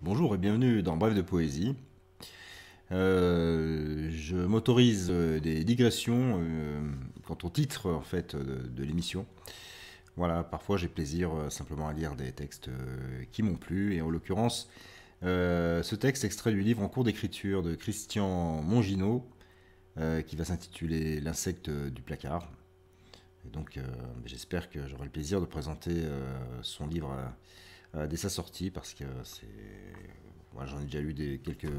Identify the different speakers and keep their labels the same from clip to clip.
Speaker 1: Bonjour et bienvenue dans Bref de Poésie. Euh, je m'autorise euh, des digressions euh, quant au titre en fait de, l'émission. Voilà, parfois j'ai plaisir simplement à lire des textes qui m'ont plu et en l'occurrence ce texte extrait du livre en cours d'écriture de Christian Mongineau qui va s'intituler L'insecte du placard. donc j'espère que j'aurai le plaisir de présenter son livre. Euh, dès sa sortie parce que c'est. Moi, j'en ai déjà lu des, quelques,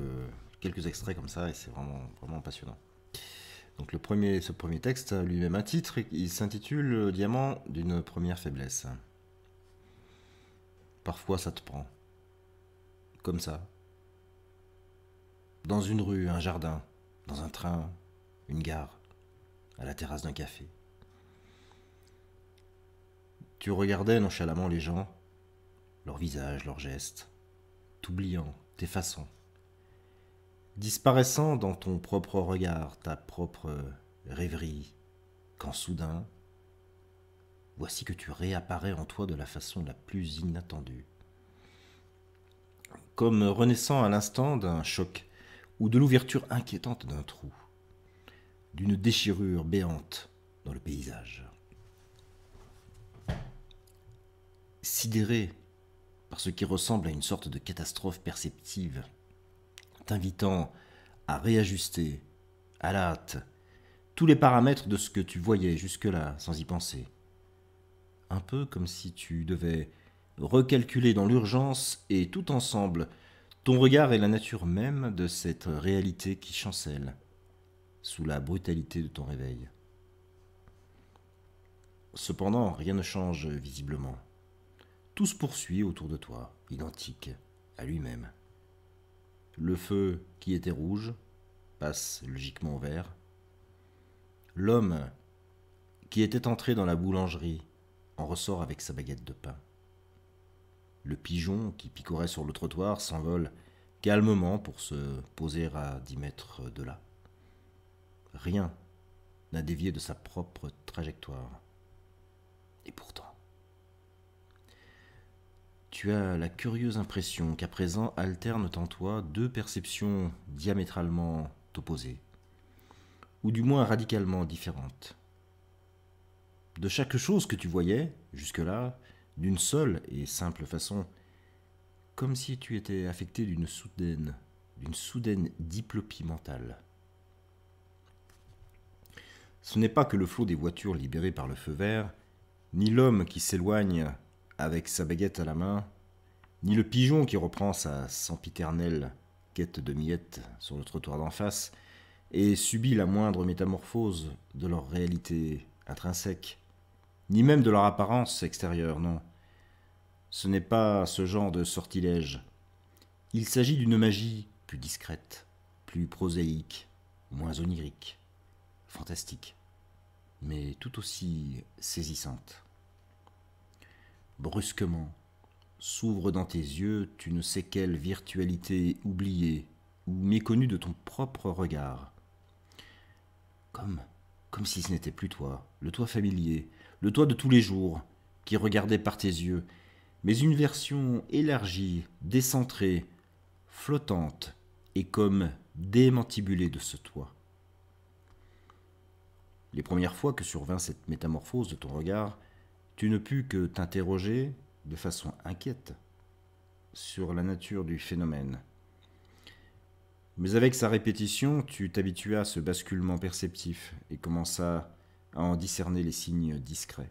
Speaker 1: quelques extraits comme ça et c'est vraiment, vraiment passionnant. Donc le premier, ce premier texte, hein, lui-même un titre, il s'intitule euh, Diamant d'une première faiblesse. Parfois ça te prend. Comme ça. Dans une rue, un jardin, dans un train, une gare, à la terrasse d'un café. Tu regardais nonchalamment les gens, leurs visages, leurs gestes, t'oubliant, t'effaçant, disparaissant dans ton propre regard, ta propre rêverie, quand soudain, voici que tu réapparais en toi de la façon la plus inattendue. Comme renaissant à l'instant d'un choc ou de l'ouverture inquiétante d'un trou, d'une déchirure béante dans le paysage. Sidéré par ce qui ressemble à une sorte de catastrophe perceptive, t'invitant à réajuster, à la hâte, tous les paramètres de ce que tu voyais jusque-là sans y penser. Un peu comme si tu devais recalculer dans l'urgence et tout ensemble ton regard et la nature même de cette réalité qui chancelle sous la brutalité de ton réveil. Cependant, rien ne change visiblement tout se poursuit autour de toi, identique à lui-même. Le feu qui était rouge passe logiquement au vert. L'homme qui était entré dans la boulangerie en ressort avec sa baguette de pain. Le pigeon qui picorait sur le trottoir s'envole calmement pour se poser à dix mètres de là. Rien n'a dévié de sa propre trajectoire. Et pourtant. Tu as la curieuse impression qu'à présent alternent en toi deux perceptions diamétralement opposées, ou du moins radicalement différentes. De chaque chose que tu voyais, jusque-là, d'une seule et simple façon, comme si tu étais affecté d'une soudaine, d'une soudaine diplopie mentale. Ce n'est pas que le flot des voitures libérées par le feu vert, ni l'homme qui s'éloigne avec sa baguette à la main, ni le pigeon qui reprend sa sempiternelle quête de miettes sur le trottoir d'en face et subit la moindre métamorphose de leur réalité intrinsèque, ni même de leur apparence extérieure, non. Ce n'est pas ce genre de sortilège. Il s'agit d'une magie plus discrète, plus prosaïque, moins onirique, fantastique, mais tout aussi saisissante brusquement, s'ouvre dans tes yeux tu ne sais quelle virtualité oubliée ou méconnue de ton propre regard. Comme, comme si ce n'était plus toi, le toi familier, le toi de tous les jours, qui regardait par tes yeux, mais une version élargie, décentrée, flottante et comme démantibulée de ce toi. Les premières fois que survint cette métamorphose de ton regard, tu ne pus que t'interroger de façon inquiète sur la nature du phénomène. Mais avec sa répétition, tu t'habituas à ce basculement perceptif et commença à en discerner les signes discrets.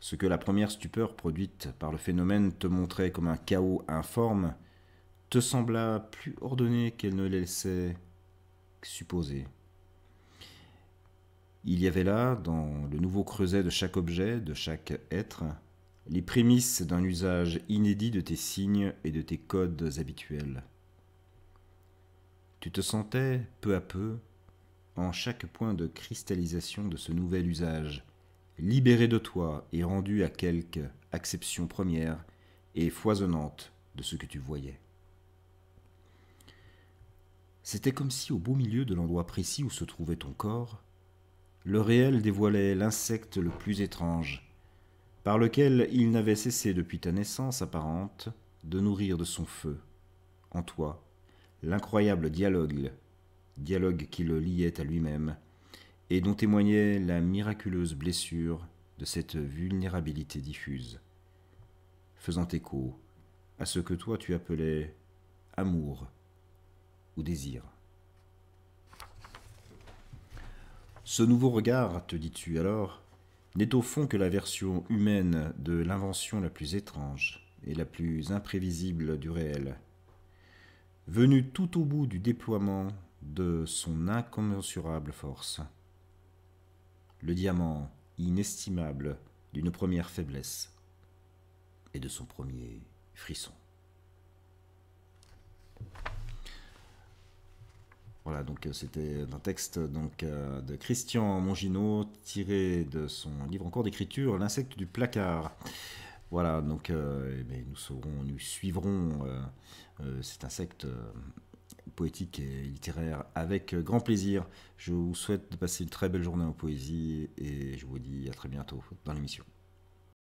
Speaker 1: Ce que la première stupeur produite par le phénomène te montrait comme un chaos informe te sembla plus ordonné qu'elle ne laissait supposer. Il y avait là, dans le nouveau creuset de chaque objet, de chaque être, les prémices d'un usage inédit de tes signes et de tes codes habituels. Tu te sentais, peu à peu, en chaque point de cristallisation de ce nouvel usage, libéré de toi et rendu à quelque acception première et foisonnante de ce que tu voyais. C'était comme si au beau milieu de l'endroit précis où se trouvait ton corps, le réel dévoilait l'insecte le plus étrange, par lequel il n'avait cessé depuis ta naissance apparente de nourrir de son feu, en toi, l'incroyable dialogue, dialogue qui le liait à lui-même, et dont témoignait la miraculeuse blessure de cette vulnérabilité diffuse, faisant écho à ce que toi tu appelais amour ou désir. Ce nouveau regard, te dis-tu alors, n'est au fond que la version humaine de l'invention la plus étrange et la plus imprévisible du réel. venue tout au bout du déploiement de son incommensurable force. Le diamant inestimable d'une première faiblesse et de son premier frisson donc euh, c'était un texte donc, euh, de Christian Mongino, tiré de son livre en cours d'écriture, L'insecte du placard. Voilà, donc euh, eh nous, saurons, nous suivrons cet insecte poétique et littéraire avec grand plaisir. Je vous souhaite de passer une très belle journée en poésie et je vous dis à très bientôt dans l'émission.